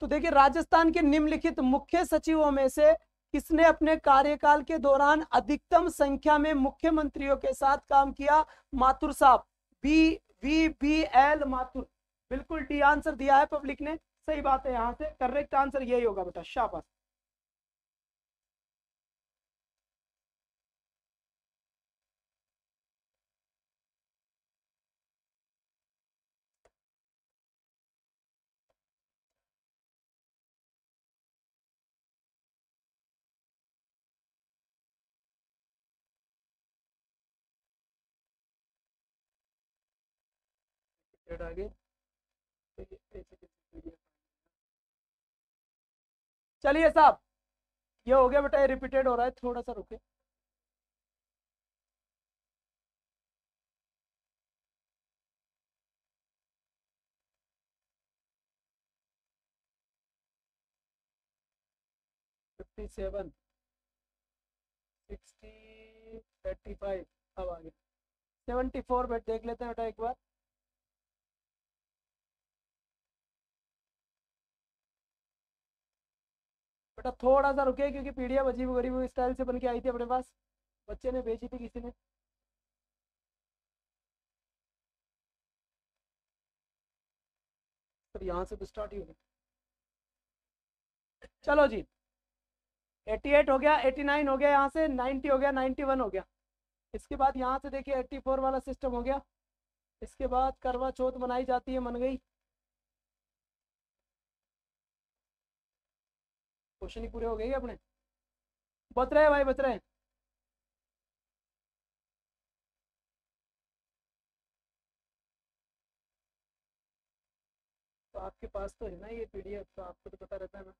तो देखिए राजस्थान के निम्नलिखित मुख्य सचिवों में से किसने अपने कार्यकाल के दौरान अधिकतम संख्या में मुख्यमंत्रियों के साथ काम किया माथुर साहब B V B L Mathur बिल्कुल डी आंसर दिया है पब्लिक ने सही बात है यहां से करेक्ट आंसर यही होगा बेटा शाबाश तो फिर आगे चलिए साहब ये हो गया बेटा ये रिपीटेड हो रहा है थोड़ा सा रुके fifty seven sixty thirty five अब आगे सेवेंटी फोर बेट देख लेते हैं बेटा एक बार बेटा थोड़ा सा रुके क्योंकि पीढ़िया अजीब गरीब स्टाइल से बन के आई थी अपने पास बच्चे ने बेची थी किसी ने फिर यहाँ से तो स्टार्ट ही होगा चलो जी 88 हो गया 89 हो गया यहाँ से 90 हो गया 91 हो गया इसके बाद यहाँ से देखिए 84 वाला सिस्टम हो गया इसके बाद करवा चौथ मनाई जाती है मन गई क्वेश्चन ही पूरे हो गए अपने बच रहे भाई बच रहे तो आपके पास तो है ना ये पीडीएफ तो आपको तो पता रहता है ना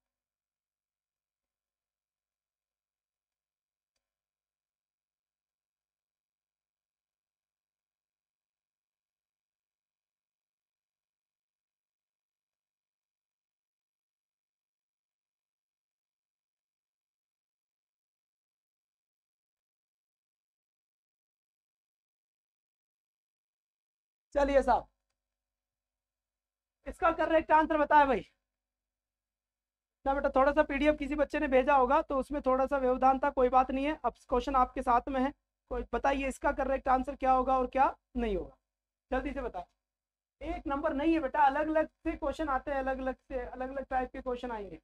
चलिए साहब इसका करेक्ट आंसर बताए भाई ना बेटा थोड़ा सा पीडीएफ किसी बच्चे ने भेजा होगा तो उसमें थोड़ा सा व्यवधान था कोई बात नहीं है अब क्वेश्चन आपके साथ में है कोई बताइए इसका करेक्ट आंसर क्या होगा और क्या नहीं होगा जल्दी से बताए एक नंबर नहीं है बेटा अलग अलग से क्वेश्चन आते हैं अलग अलग से अलग अलग टाइप के क्वेश्चन आएंगे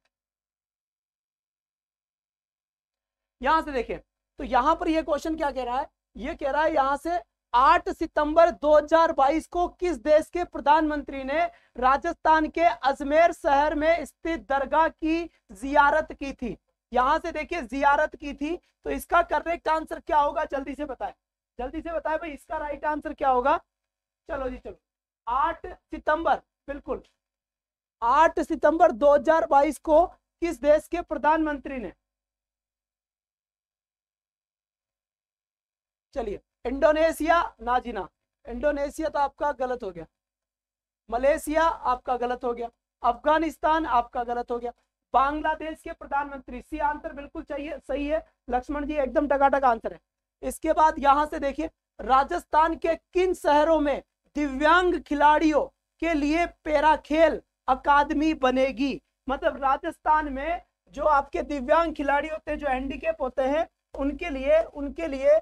यहां से देखें तो यहां पर यह क्वेश्चन क्या कह रहा है ये कह रहा है यहां से 8 सितंबर 2022 को किस देश के प्रधानमंत्री ने राजस्थान के अजमेर शहर में स्थित दरगाह की जियारत की थी यहां से देखिए जियारत की थी तो इसका करेक्ट आंसर क्या होगा जल्दी से बताएं जल्दी से बताएं भाई इसका राइट आंसर क्या होगा चलो जी चलो आठ सितंबर बिल्कुल आठ सितंबर 2022 को किस देश के प्रधानमंत्री ने चलिए इंडोनेशिया जीना इंडोनेशिया तो आपका गलत हो गया मलेशिया आपका गलत हो गया अफगानिस्तान आपका गलत हो गया बांग्लादेश के प्रधानमंत्री सी आंसर बिल्कुल चाहिए सही है लक्ष्मण जी एकदम टकाटक आंसर है इसके बाद यहां से देखिए राजस्थान के किन शहरों में दिव्यांग खिलाड़ियों के लिए पैरा खेल अकादमी बनेगी मतलब राजस्थान में जो आपके दिव्यांग खिलाड़ी होते हैं जो हैंडीकेप होते हैं उनके लिए उनके लिए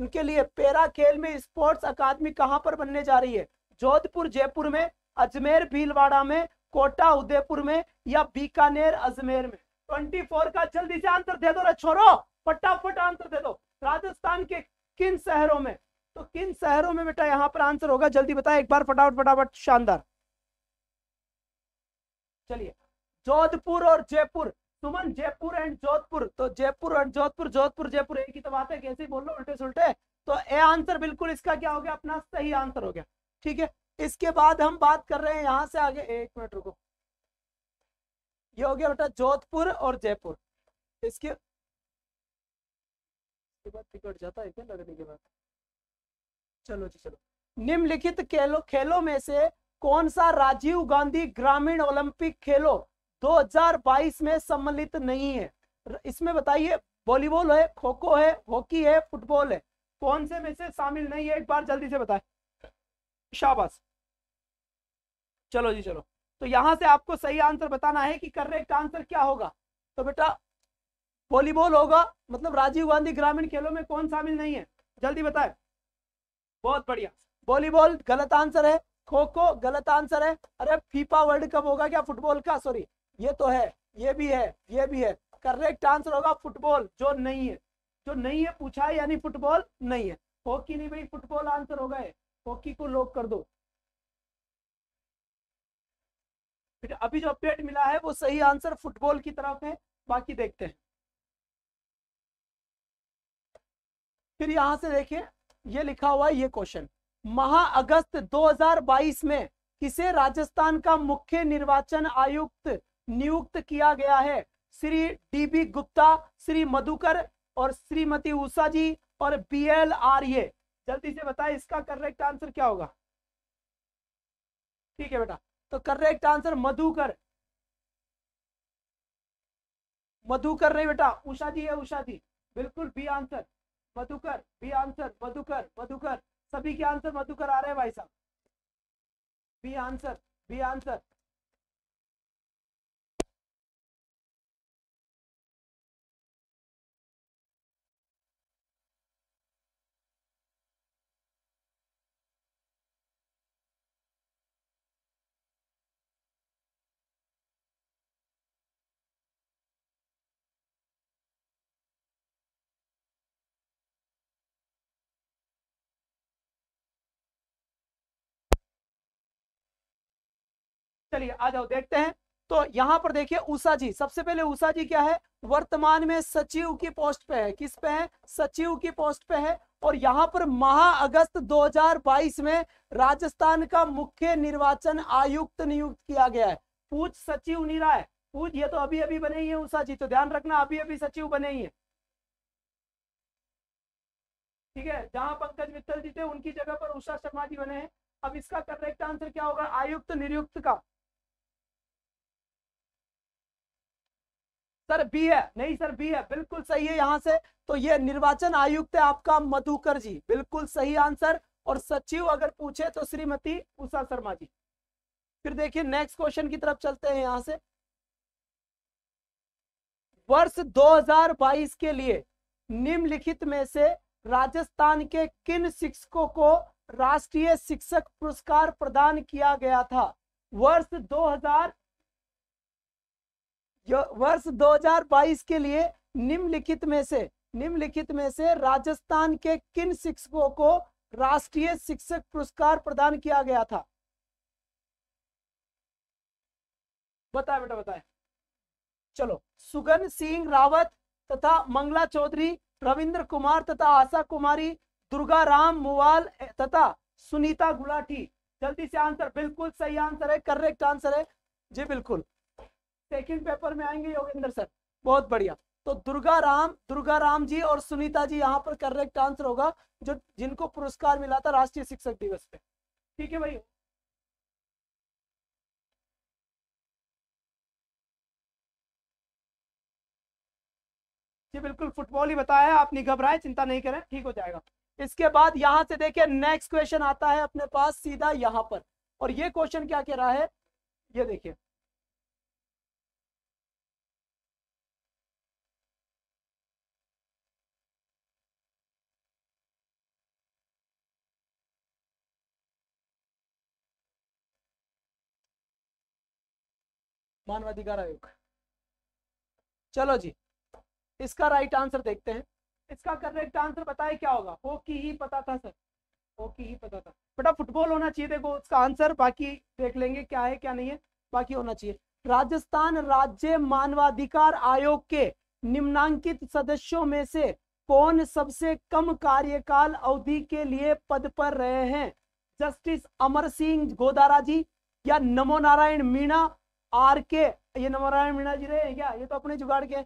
इनके लिए पैरा खेल में स्पोर्ट्स अकादमी कहां पर बनने जा रही है जोधपुर जयपुर में अजमेर भीलवाड़ा में कोटा उदयपुर में या बीकानेर अजमेर में 24 का जल्दी से आंसर दे दो छोड़ो फटाफट आंसर दे दो राजस्थान के किन शहरों में तो किन शहरों में बेटा यहाँ पर आंसर होगा जल्दी बताए एक बार फटाफट फटाफट शानदार चलिए जोधपुर और जयपुर सुमन जयपुर एंड जोधपुर तो जयपुर एंड जोधपुर जोधपुर जयपुर एक ही तो बात है कैसे बोल लो उल्टे सुलटे तो ए आंसर बिल्कुल इसका क्या हो गया अपना सही आंसर हो गया ठीक है इसके बाद हम बात कर रहे हैं यहां से आगे एक मिनट रुको ये हो गया बेटा जोधपुर और जयपुर इसके टिकट जाता है क्या लगने के बाद चलो जी चलो निम्नलिखित खेलो खेलों में से कौन सा राजीव गांधी ग्रामीण ओलंपिक खेलो 2022 में सम्मिलित नहीं है इसमें बताइए वॉलीबॉल है खो खो है हॉकी है फुटबॉल है कौन से में से शामिल नहीं है एक बार जल्दी से बताए शाबाश चलो जी चलो तो यहां से आपको सही आंसर बताना है कि करेक्ट आंसर क्या होगा तो बेटा वॉलीबॉल होगा मतलब राजीव गांधी ग्रामीण खेलों में कौन शामिल नहीं है जल्दी बताए बहुत बढ़िया वॉलीबॉल गलत आंसर है खो खो गलत आंसर है अरे फीफा वर्ल्ड कप होगा क्या फुटबॉल का सॉरी ये तो है ये भी है ये भी है करेक्ट आंसर होगा फुटबॉल जो नहीं है जो नहीं है पूछा है यानी फुटबॉल नहीं है हॉकी नहीं भाई फुटबॉल आंसर होगा है हॉकी को लॉक कर दो फिर अभी जो अपडेट मिला है वो सही आंसर फुटबॉल की तरफ है बाकी देखते हैं फिर यहां से देखिए ये लिखा हुआ है ये क्वेश्चन महा अगस्त 2022 में किसे राजस्थान का मुख्य निर्वाचन आयुक्त नियुक्त किया गया है श्री डीबी गुप्ता श्री मधुकर और श्रीमती उषा जी और बी एल आर्य जल्दी से बताए इसका करेक्ट आंसर क्या होगा ठीक है बेटा तो करेक्ट आंसर मधुकर मधुकर नहीं बेटा उषा जी है उषा जी बिल्कुल B answer Madhukar B answer Madhukar Madhukar सभी के आंसर मधुकर आ रहे हैं भाई साहब बी आंसर बी आंसर चलिए आ जाओ देखते हैं तो यहाँ पर देखिए उषा जी सबसे पहले उषा जी क्या है वर्तमान में सचिव की पोस्ट पे है किस पे है सचिव की पोस्ट पे है और यहाँ पर महा अगस्त 2022 में राजस्थान का मुख्य निर्वाचन आयुक्त नियुक्त किया गया है पूछ सचिव रहा है पूछ ये तो अभी अभी बने ही है उषा जी तो ध्यान रखना अभी अभी सचिव बने ही है ठीक है जहां पंकज मित्तल जी थे उनकी जगह पर उषा शर्मा जी बने हैं अब इसका करेक्ट आंसर क्या होगा आयुक्त निरुक्त का सर बी है नहीं सर बी है बिल्कुल सही है यहाँ से तो ये निर्वाचन आयुक्त है आपका मधुकर जी बिल्कुल सही आंसर और सचिव अगर पूछे तो श्रीमती उषा शर्मा जी फिर देखिए नेक्स्ट क्वेश्चन की तरफ चलते हैं यहां से वर्ष 2022 के लिए निम्नलिखित में से राजस्थान के किन शिक्षकों को राष्ट्रीय शिक्षक पुरस्कार प्रदान किया गया था वर्ष वर्ष 2022 के लिए निम्नलिखित में से निम्नलिखित में से राजस्थान के किन शिक्षकों को राष्ट्रीय शिक्षक पुरस्कार प्रदान किया गया था बताए बेटा बताए चलो सुगन सिंह रावत तथा मंगला चौधरी रविंद्र कुमार तथा आशा कुमारी दुर्गा राम मुवाल तथा सुनीता गुलाटी जल्दी से आंसर बिल्कुल सही आंसर है करेक्ट आंसर है जी बिल्कुल सेकेंड पेपर में आएंगे योगेंद्र सर बहुत बढ़िया तो दुर्गा राम दुर्गा राम जी और सुनीता जी यहाँ पर करेक्ट आंसर होगा जो जिनको पुरस्कार मिला था राष्ट्रीय शिक्षक दिवस पे ठीक है भाई जी बिल्कुल फुटबॉल ही बताया आप नहीं घबराए चिंता नहीं करें ठीक हो जाएगा इसके बाद यहाँ से देखिए नेक्स्ट क्वेश्चन आता है अपने पास सीधा यहाँ पर और ये क्वेश्चन क्या कह रहा है ये देखिए मानवाधिकार आयोग चलो जी इसका राइट आंसर देखते हैं इसका करेक्ट आंसर बताए क्या होगा हॉकी ही पता था सर हॉकी ही पता था बेटा फुटबॉल होना चाहिए देखो उसका आंसर बाकी देख लेंगे क्या है क्या नहीं है बाकी होना चाहिए राजस्थान राज्य मानवाधिकार आयोग के निम्नांकित सदस्यों में से कौन सबसे कम कार्यकाल अवधि के लिए पद पर रहे हैं जस्टिस अमर सिंह गोदारा जी या नमो नारायण मीणा आर के ये नारायण मीणा जी रहे हैं क्या ये तो अपने जुगाड़ के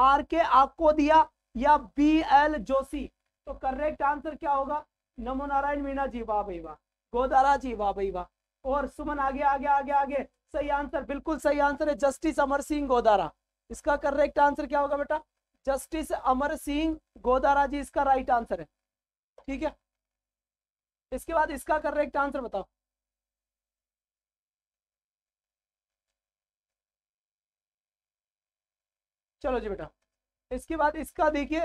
आर के आपको दिया या बी एल जोशी तो करेक्ट आंसर क्या होगा नमो नारायण मीणा जी वाह भाई वाह गोदारा जी वाह भाई वाह और सुमन आगे आगे आगे आगे सही आंसर बिल्कुल सही आंसर है जस्टिस अमर सिंह गोदारा इसका करेक्ट आंसर क्या होगा बेटा जस्टिस अमर सिंह गोदारा जी इसका राइट आंसर है ठीक है इसके बाद इसका करेक्ट आंसर बताओ चलो जी बेटा इसके बाद इसका देखिए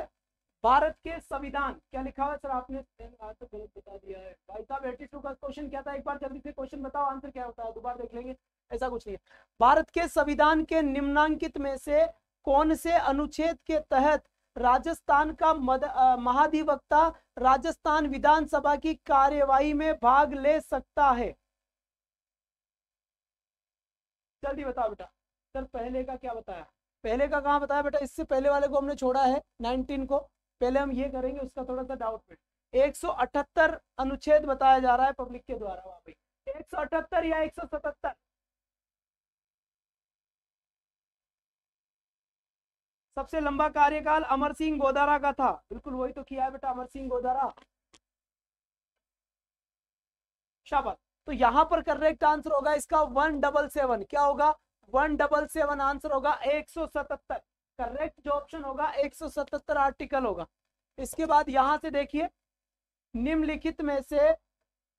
भारत के संविधान क्या लिखा हुआ सर आपने तो गलत बता दिया है भाई साहब एटी टू का क्वेश्चन क्या था एक बार जल्दी से क्वेश्चन बताओ आंसर क्या होता है दोबारा देख लेंगे ऐसा कुछ नहीं है भारत के संविधान के निम्नांकित में से कौन से अनुच्छेद के तहत राजस्थान का मद, महाधिवक्ता राजस्थान विधानसभा की कार्यवाही में भाग ले सकता है जल्दी बताओ बेटा सर पहले का क्या बताया पहले का कहा बताया बेटा इससे पहले वाले को हमने छोड़ा है नाइनटीन को पहले हम ये करेंगे उसका थोड़ा सा डाउट में 178 अनुच्छेद बताया जा रहा है पब्लिक के द्वारा वहां पे 178 या 177 सबसे लंबा कार्यकाल अमर सिंह गोदारा का था बिल्कुल वही तो किया है बेटा अमर सिंह गोदारा शाबाश तो यहां पर करेक्ट आंसर होगा इसका वन डबल सेवन क्या होगा वन डबल सेवन आंसर होगा एक सौ सतहत्तर करेक्ट जो ऑप्शन होगा एक सौ सतहत्तर आर्टिकल होगा इसके बाद यहां से देखिए निम्नलिखित में से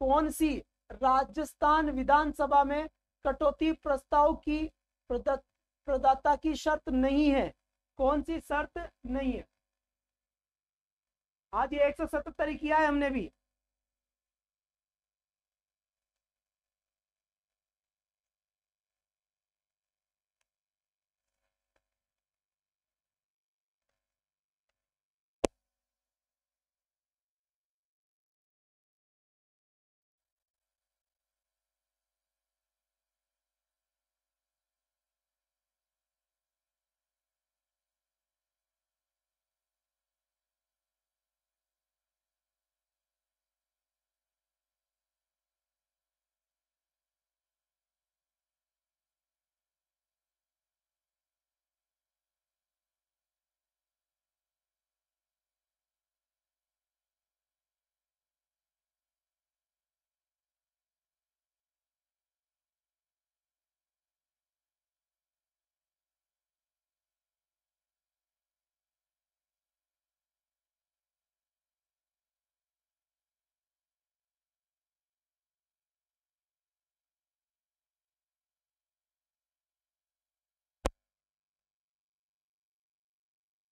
कौन सी राजस्थान विधानसभा में कटौती प्रस्ताव की प्रदाता की शर्त नहीं है कौन सी शर्त नहीं है आज ये एक सौ सतहत्तर किया है हमने भी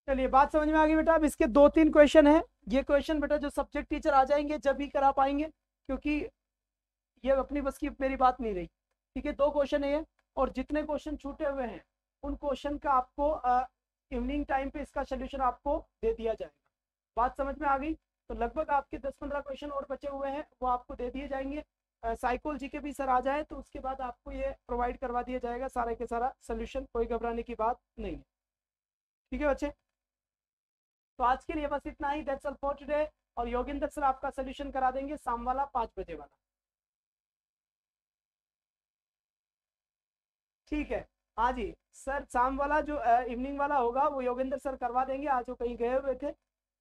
चलिए बात समझ में आ गई बेटा अब इसके दो तीन क्वेश्चन है ये क्वेश्चन बेटा जो सब्जेक्ट टीचर आ जाएंगे जब ही करा पाएंगे क्योंकि ये अपनी बस की मेरी बात नहीं रही ठीक है दो क्वेश्चन है और जितने क्वेश्चन छूटे हुए हैं उन क्वेश्चन का आपको इवनिंग टाइम पे इसका सोल्यूशन आपको दे दिया जाएगा बात समझ में आ गई तो लगभग आपके दस पंद्रह क्वेश्चन और बचे हुए हैं वो आपको दे दिए जाएंगे साइकोलॉजी के भी सर आ जाए तो उसके बाद आपको ये प्रोवाइड करवा दिया जाएगा सारा के सारा सोल्यूशन कोई घबराने की बात नहीं है ठीक है बच्चे तो आज के लिए बस इतना ही दैट्स ऑल फॉर टुडे और योगेंद्र सर आपका सोल्यूशन करा देंगे शाम वाला पाँच बजे वाला ठीक है हाँ जी सर शाम वाला जो इवनिंग वाला होगा वो योगेंद्र सर करवा देंगे आज वो कहीं गए हुए थे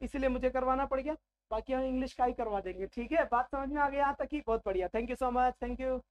इसीलिए मुझे करवाना पड़ गया बाकी हम इंग्लिश का ही करवा देंगे ठीक है बात समझ में आ गया यहाँ तक ही बहुत बढ़िया thank you so much thank you